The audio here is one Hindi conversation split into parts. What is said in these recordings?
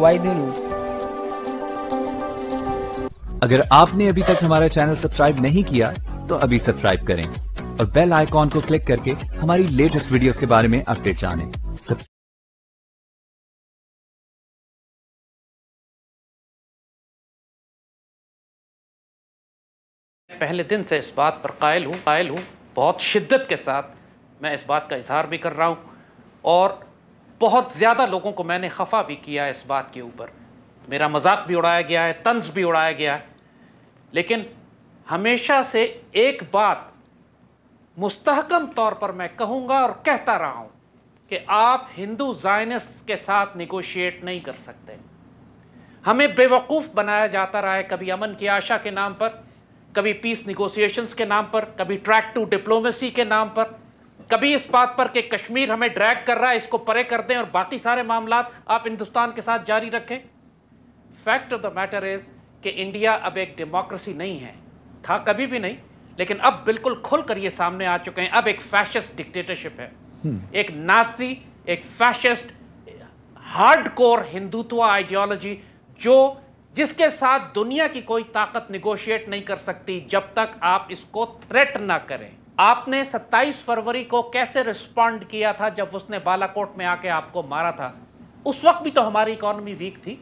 वाई द न्यूज अगर आपने अभी तक हमारा चैनल सब्सक्राइब नहीं किया तो अभी सब्सक्राइब करें और बेल आइकॉन को क्लिक करके हमारी लेटेस्ट वीडियोस के बारे में अपडेट जाने पहले दिन से इस बात पर कायल हूं कायल हूं बहुत शिद्दत के साथ मैं इस बात का इजहार भी कर रहा हूं और बहुत ज़्यादा लोगों को मैंने खफा भी किया है इस बात के ऊपर मेरा मजाक भी उड़ाया गया है तंज भी उड़ाया गया है लेकिन हमेशा से एक बात मुस्तकम तौर पर मैं कहूँगा और कहता रहा हूँ कि आप हिंदू जायनस के साथ निगोशिएट नहीं कर सकते हमें बेवकूफ़ बनाया जाता रहा है कभी अमन की आशा के नाम पर कभी पीस निगोशिएशंस के नाम पर कभी ट्रैक टू डिप्लोमेसी के नाम पर कभी इस बात पर कि कश्मीर हमें ड्रैग कर रहा है इसको परे कर दें और बाकी सारे मामला आप हिंदुस्तान के साथ जारी रखें fact of the matter is कि इंडिया अब एक डेमोक्रेसी नहीं है था कभी भी नहीं लेकिन अब बिल्कुल खुल कर ये सामने आ चुके हैं अब एक फैशिस्ट डिक्टेटरशिप है हम्म। एक नाजी एक फैशिस्ट हार्डकोर हिंदुत्व आइडियोलॉजी जो जिसके साथ दुनिया की कोई ताकत निगोशिएट नहीं कर सकती जब तक आप इसको थ्रेट ना करें आपने 27 फरवरी को कैसे रिस्पॉन्ड किया था जब उसने बालाकोट में आके आपको मारा था उस वक्त भी तो हमारी इकोनॉमी वीक थी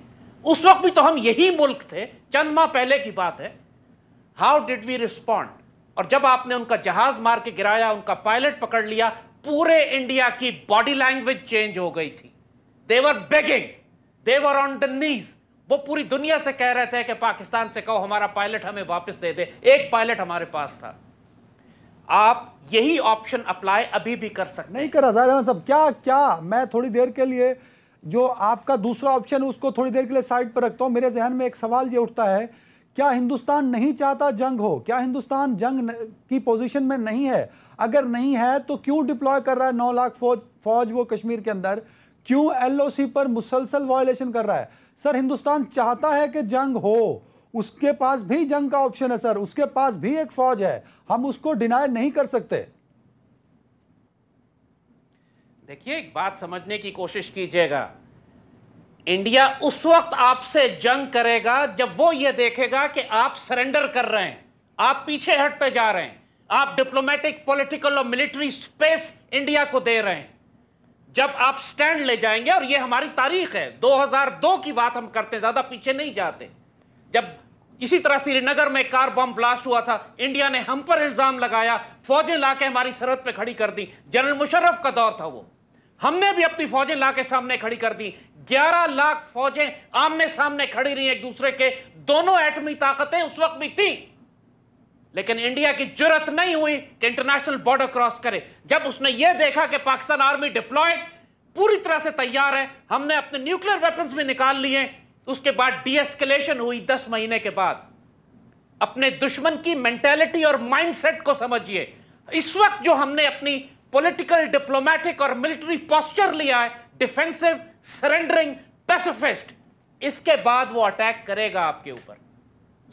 उस वक्त भी तो हम यही मुल्क थे चंद माह पहले की बात है हाउ डिड वी रिस्पॉन्ड और जब आपने उनका जहाज मार के गिराया उनका पायलट पकड़ लिया पूरे इंडिया की बॉडी लैंग्वेज चेंज हो गई थी they were begging they were on the knees वो पूरी दुनिया से कह रहे थे कि पाकिस्तान से कहो हमारा पायलट हमें वापस दे दे एक पायलट हमारे पास था आप यही ऑप्शन अप्लाई अभी भी कर सकते नहीं करा जाहिर साहब क्या क्या मैं थोड़ी देर के लिए जो आपका दूसरा ऑप्शन है उसको थोड़ी देर के लिए साइड पर रखता हूँ मेरे जहन में एक सवाल ये उठता है क्या हिंदुस्तान नहीं चाहता जंग हो क्या हिंदुस्तान जंग की पोजीशन में नहीं है अगर नहीं है तो क्यों डिप्लॉय कर रहा है नौ लाख फौज फौज वो कश्मीर के अंदर क्यों एलओसी पर मुसलसल वायोलेशन कर रहा है सर हिंदुस्तान चाहता है कि जंग हो उसके पास भी जंग का ऑप्शन है सर उसके पास भी एक फौज है हम उसको डिनाय नहीं कर सकते देखिए एक बात समझने की कोशिश कीजिएगा इंडिया उस वक्त आपसे जंग करेगा जब वो ये देखेगा कि आप सरेंडर कर रहे हैं आप पीछे हटते जा रहे हैं आप डिप्लोमेटिक पॉलिटिकल और मिलिट्री स्पेस इंडिया को दे रहे हैं जब आप स्टैंड ले जाएंगे और ये हमारी तारीख है 2002 की बात हम करते ज़्यादा पीछे नहीं जाते जब इसी तरह श्रीनगर में कार बम ब्लास्ट हुआ था इंडिया ने हम पर इल्जाम लगाया फौजें लाके हमारी सरहद पे खड़ी कर दी जनरल मुशर्रफ का दौर था वो हमने भी अपनी फौजें लाके सामने खड़ी कर दी 11 लाख फौजें आमने सामने खड़ी रही एक दूसरे के दोनों एटमी ताकतें उस वक्त भी थी लेकिन इंडिया की जरूरत नहीं हुई कि इंटरनेशनल बॉर्डर क्रॉस करे जब उसने यह देखा कि पाकिस्तान आर्मी डिप्लॉयड पूरी तरह से तैयार है हमने अपने न्यूक्लियर वेपन्स भी निकाल लिए उसके बाद डीएसकलेशन हुई दस महीने के बाद अपने दुश्मन की मेंटेलिटी और माइंडसेट को समझिए इस वक्त जो हमने अपनी पॉलिटिकल डिप्लोमेटिक और मिलिट्री पॉस्चर लिया है डिफेंसिव सरेंडरिंग पैसिफिस्ट इसके बाद वो अटैक करेगा आपके ऊपर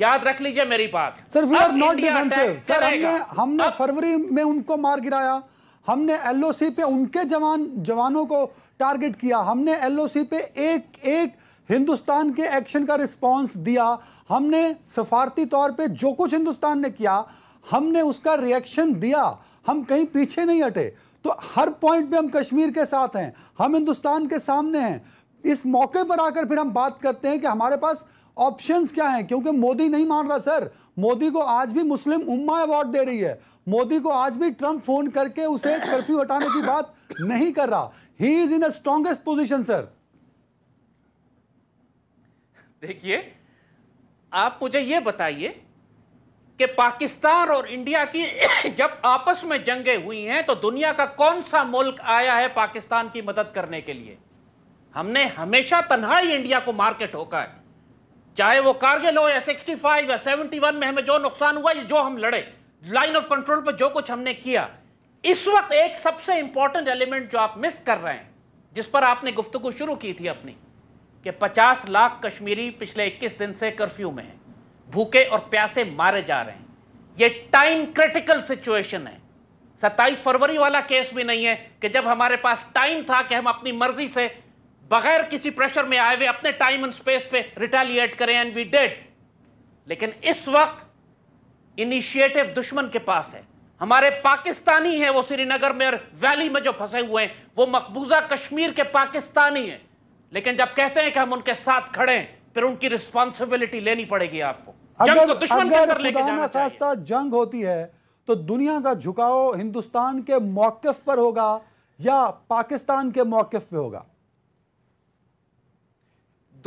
याद रख लीजिए मेरी बात sir we are not defensive sir हमने हमने फरवरी में उनको मार गिराया हमने एलओसी पे उनके जवान जवानों को टारगेट किया हमने एलओसी पे एक एक हिंदुस्तान के एक्शन का रिस्पांस दिया हमने सफारती तौर पे जो कुछ हिंदुस्तान ने किया हमने उसका रिएक्शन दिया हम कहीं पीछे नहीं हटे तो हर पॉइंट पे हम कश्मीर के साथ हैं हम हिंदुस्तान के सामने हैं इस मौके पर आकर फिर हम बात करते हैं कि हमारे पास ऑप्शंस क्या हैं क्योंकि मोदी नहीं मान रहा सर मोदी को आज भी मुस्लिम उम्मा अवार्ड दे रही है मोदी को आज भी ट्रंप फोन करके उसे कर्फ्यू हटाने की बात नहीं कर रहा he is in a strongest position sir देखिए आप मुझे ये बताइए कि पाकिस्तान और इंडिया की जब आपस में जंगें हुई हैं तो दुनिया का कौन सा मुल्क आया है पाकिस्तान की मदद करने के लिए हमने हमेशा तन्हाई इंडिया को मार्केट ठोका है चाहे वो कारगिल हो या 65 या 71 में हमें जो नुकसान हुआ जो हम लड़े लाइन ऑफ कंट्रोल पर जो कुछ हमने किया इस वक्त एक सबसे इंपॉर्टेंट एलिमेंट जो आप मिस कर रहे हैं जिस पर आपने गुफ्तु शुरू की थी अपनी कि 50 लाख कश्मीरी पिछले 21 दिन से कर्फ्यू में हैं भूखे और प्यासे मारे जा रहे हैं ये टाइम क्रिटिकल सिचुएशन है सत्ताईस फरवरी वाला केस भी नहीं है कि जब हमारे पास टाइम था कि हम अपनी मर्जी से बगैर किसी प्रेशर में आए हुए अपने टाइम एंड स्पेस पे रिटेलिएट करें एंड वी डेड लेकिन इस वक्त इनिशिएटिव दुश्मन के पास है हमारे पाकिस्तानी हैं वो श्रीनगर में और वैली में जो फंसे हुए हैं वो मकबूजा कश्मीर के पाकिस्तानी हैं लेकिन जब कहते हैं कि हम उनके साथ खड़े हैं फिर उनकी रिस्पॉन्सिबिलिटी लेनी पड़ेगी आपको अगर, को तो दुश्मन अगर के अंदर जाना खास्ता जंग होती है तो दुनिया का झुकाव हिंदुस्तान के मौकफ पर होगा या पाकिस्तान के मौकफ पे होगा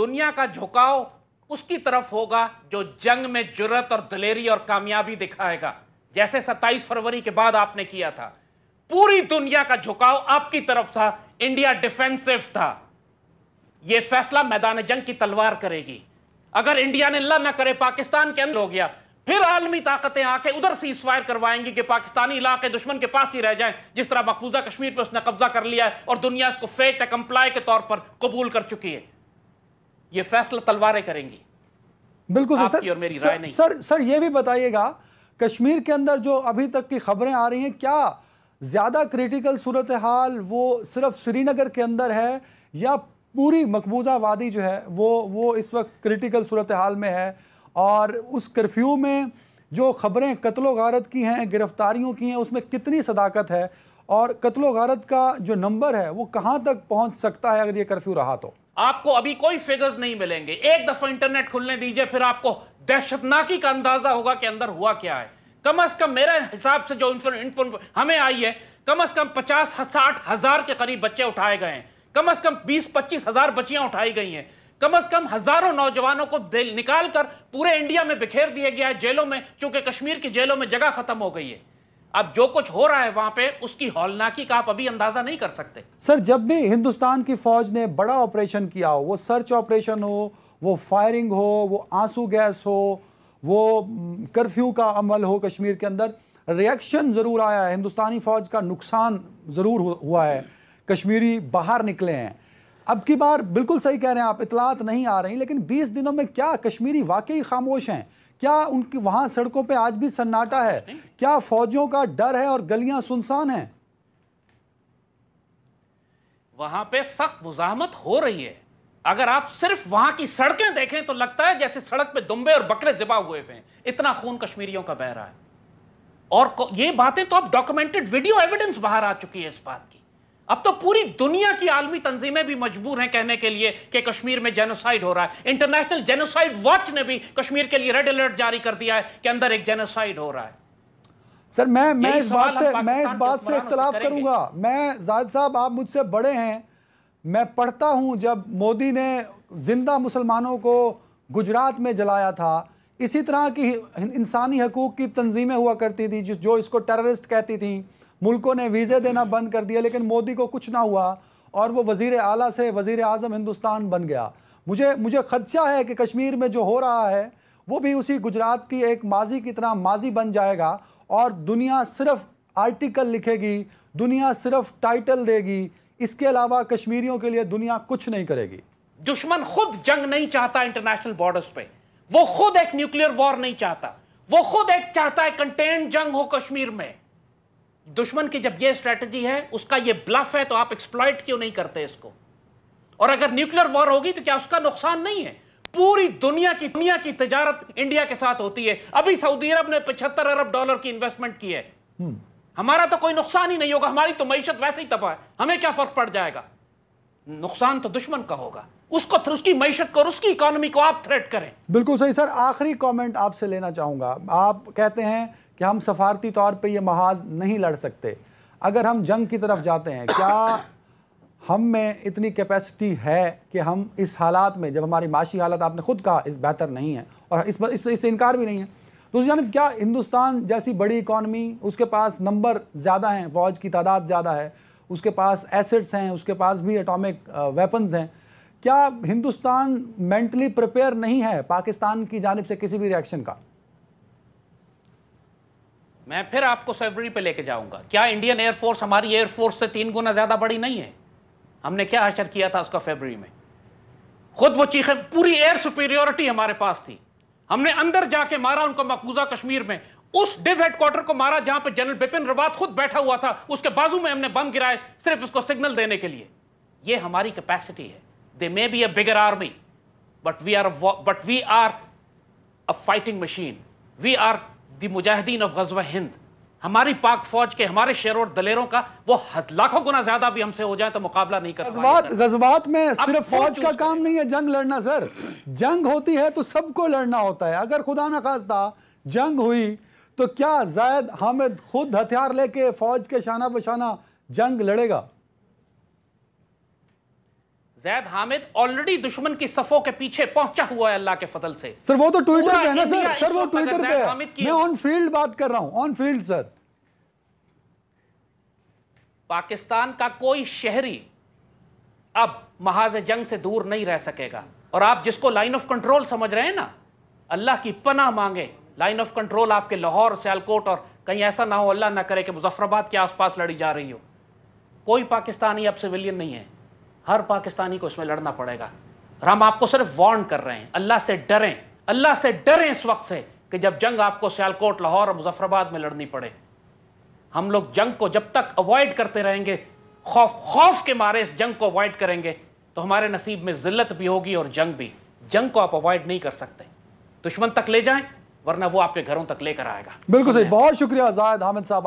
दुनिया का झुकाव उसकी तरफ होगा जो जंग में जुरत और दलेरी और कामयाबी दिखाएगा जैसे 27 फरवरी के बाद आपने किया था पूरी दुनिया का झुकाव आपकी तरफ था इंडिया डिफेंसिव था ये फैसला मैदान जंग की तलवार करेगी अगर इंडिया ने ला ना करे पाकिस्तान के अंदर हो गया फिर आलमी ताकतें आके उधर से इंस्पायर करवाएंगी कि पाकिस्तानी इलाके दुश्मन के पास ही रह जाएं जिस तरह मकबूजा कश्मीर पर उसने कब्जा कर लिया है और दुनिया इसको फेट कंप्लाई के तौर पर कबूल कर चुकी है ये फैसला तलवारें करेंगी बिल्कुल सर और मेरी सर, राय नहीं सर सर ये भी बताइएगा कश्मीर के अंदर जो अभी तक की खबरें आ रही हैं क्या ज़्यादा क्रिटिकल सूरत हाल वो सिर्फ श्रीनगर के अंदर है या पूरी मकबूजा वादी जो है वो वो इस वक्त क्रिटिकल सूरत हाल में है और उस कर्फ्यू में जो खबरें कत्लो गारत की हैं गिरफ़्तारियों की हैं उसमें कितनी सदाकत है और कत्लो गारत का जो नंबर है वो कहाँ तक पहुँच सकता है अगर ये कर्फ्यू रहा तो आपको अभी कोई फिगर्स नहीं मिलेंगे एक दफ़ा इंटरनेट खुलने दीजिए फिर आपको दहशतनाकी का अंदाज़ा होगा कि अंदर हुआ क्या है कम अज़ कम मेरे हिसाब से जो इन्फॉर्म हमें आई है कम अज़ कम पचास साठ हज़ार के करीब बच्चे उठाए गए हैं कम से कम बीस पच्चीस हजार बच्चियां उठाई गई हैं कम अज कम हजारों नौजवानों को निकाल कर पूरे इंडिया में बिखेर दिया गया है जेलों में क्योंकि कश्मीर की जेलों में जगह खत्म हो गई है अब जो कुछ हो रहा है वहां पे उसकी हौलनाकी का आप अभी अंदाजा नहीं कर सकते सर जब भी हिंदुस्तान की फौज ने बड़ा ऑपरेशन किया हो वो सर्च ऑपरेशन हो वो फायरिंग हो वो आंसू गैस हो वो हम्म, कर्फ्यू का अमल हो कश्मीर के अंदर रिएक्शन ज़रूर आया है हिंदुस्तानी फ़ौज का नुकसान ज़रूर हुआ है कश्मीरी बाहर निकले हैं अब की बार बिल्कुल सही कह रहे हैं आप इतलात नहीं आ रही लेकिन 20 दिनों में क्या कश्मीरी वाकई खामोश हैं क्या उनकी वहाँ सड़कों पे आज भी सन्नाटा है क्या फौजियों का डर है और गलियां सुनसान हैं वहां पे सख्त मुजामत हो रही है अगर आप सिर्फ वहां की सड़कें देखें तो लगता है जैसे सड़क पे दुम्बे और बकरे जिबा हुए हैं इतना खून कश्मीरियों का बह रहा है और ये बातें तो अब डॉक्यूमेंटेड वीडियो एविडेंस बाहर आ चुकी है इस बात की अब तो पूरी दुनिया की आलमी तंजीमें भी मजबूर हैं कहने के लिए कि कश्मीर में जेनोसाइड हो रहा है इंटरनेशनल जेनोसाइड वॉच ने भी कश्मीर के लिए रेड अलर्ट जारी कर दिया है कि अंदर एक जेनोसाइड हो रहा है सर मैं मैं इस बात से मैं इस बात से इख्तलाफ करूंगा मैं जायद साहब आप मुझसे बड़े हैं मैं पढ़ता हूं जब मोदी ने जिंदा मुसलमानों को गुजरात में जलाया था इसी तरह की इंसानी हकूक़ की तंजीमें हुआ करती थी जो इसको टेररिस्ट कहती थी मुल्कों ने वीज़े देना बंद कर दिया लेकिन मोदी को कुछ ना हुआ और वो वजीर अला से वज़ी अजम हिंदुस्तान बन गया मुझे मुझे खदशा है कि कश्मीर में जो हो रहा है वो भी उसी गुजरात की एक माजी की तरह माजी बन जाएगा और दुनिया सिर्फ आर्टिकल लिखेगी दुनिया सिर्फ टाइटल देगी इसके अलावा कश्मीरियों के लिए दुनिया कुछ नहीं करेगी दुश्मन खुद जंग नहीं चाहता इंटरनेशनल बॉर्डर्स पे वो खुद एक न्यूक्लियर वॉर नहीं चाहता वो खुद एक चाहता है कंटेन जंग हो कश्मीर में दुश्मन की जब ये स्ट्रेटजी है उसका ये ब्लफ है तो आप एक्सप्लॉयट क्यों नहीं करते इसको और अगर न्यूक्लियर वॉर होगी तो क्या उसका नुकसान नहीं है पूरी दुनिया की दुनिया की तजारत इंडिया के साथ होती है अभी सऊदी अरब ने पचहत्तर अरब डॉलर की इन्वेस्टमेंट की है हम्म। हमारा तो कोई नुकसान ही नहीं होगा हमारी तो मीशत वैसे ही तबाह है हमें क्या फर्क पड़ जाएगा नुकसान तो दुश्मन का होगा उसको उसकी मीशत को और उसकी इकोनॉमी को आप थ्रेट करें बिल्कुल सही सर आखिरी कमेंट आपसे लेना चाहूंगा आप कहते हैं कि हम सफारती तौर पे ये महाज नहीं लड़ सकते अगर हम जंग की तरफ जाते हैं क्या हम में इतनी कैपेसिटी है कि हम इस हालात में जब हमारी माशी हालत आपने खुद कहा इस बेहतर नहीं है और इस पर इससे इस इनकार भी नहीं है दूसरी तो जानब क्या हिंदुस्तान जैसी बड़ी इकॉनमी उसके पास नंबर ज़्यादा हैं फौज की तादाद ज़्यादा है उसके पास एसेट्स हैं उसके पास भी एटॉमिक वेपन्स हैं क्या हिंदुस्तान मेंटली प्रिपेयर नहीं है पाकिस्तान की जानब से किसी भी रिएक्शन का मैं फिर आपको फेबररी पे लेके जाऊंगा क्या इंडियन एयरफोर्स हमारी एयरफोर्स से तीन गुना ज़्यादा बड़ी नहीं है हमने क्या हशर किया था उसका फेबररी में खुद वो चीखे पूरी एयर सुपीरियोरिटी हमारे पास थी हमने अंदर जाके मारा उनको मकबूजा कश्मीर में उस डिव हेडक्वार्टर को मारा जहां पे जनरल बिपिन रावत खुद बैठा हुआ था उसके बाजू में हमने बम गिराए सिर्फ उसको सिग्नल देने के लिए ये हमारी कैपेसिटी है they may be a bigger army but we are but we are a fighting machine we are the मुजाहिदीन ऑफ गजवा हिंद हमारी पाक फौज के हमारे शेर और दलेरों का वो लाखों गुना ज्यादा भी हमसे हो जाए तो मुकाबला नहीं कर गजबात में सिर्फ फौज का काम नहीं है जंग लड़ना सर जंग होती है तो सबको लड़ना होता है अगर खुदा ना खास्ता जंग हुई तो क्या जायद हामिद खुद हथियार लेके फौज के शाना बशाना जंग लड़ेगा जैद हामिद ऑलरेडी दुश्मन की सफों के पीछे पहुंचा हुआ है अल्लाह के फजल से सर वो तो ट्विटर पे है ना सर सर वो ट्विटर पे है मैं ऑन फील्ड बात कर रहा हूं ऑन फील्ड सर पाकिस्तान का कोई शहरी अब महाज जंग से दूर नहीं रह सकेगा और आप जिसको लाइन ऑफ कंट्रोल समझ रहे हैं ना अल्लाह की पना मांगे लाइन ऑफ कंट्रोल आपके लाहौर सियालकोट और कहीं ऐसा ना हो अल्लाह ना करे कि मुजफ्फराबाद के आसपास लड़ी जा रही हो कोई पाकिस्तानी अब सिविलियन नहीं है हर पाकिस्तानी को इसमें लड़ना पड़ेगा और हम आपको सिर्फ वार्न कर रहे हैं अल्लाह से डरें अल्लाह से डरें इस वक्त से कि जब जंग आपको सियालकोट लाहौर और मुजफ्फराबाद में लड़नी पड़े हम लोग जंग को जब तक अवॉइड करते रहेंगे खौफ खौफ के मारे इस जंग को अवॉइड करेंगे तो हमारे नसीब में जिल्लत भी होगी और जंग भी जंग को आप अवॉइड नहीं कर सकते दुश्मन तक ले जाएं वरना वो आपके घरों तक लेकर आएगा बिल्कुल सही बहुत शुक्रिया जायद हामिद साहब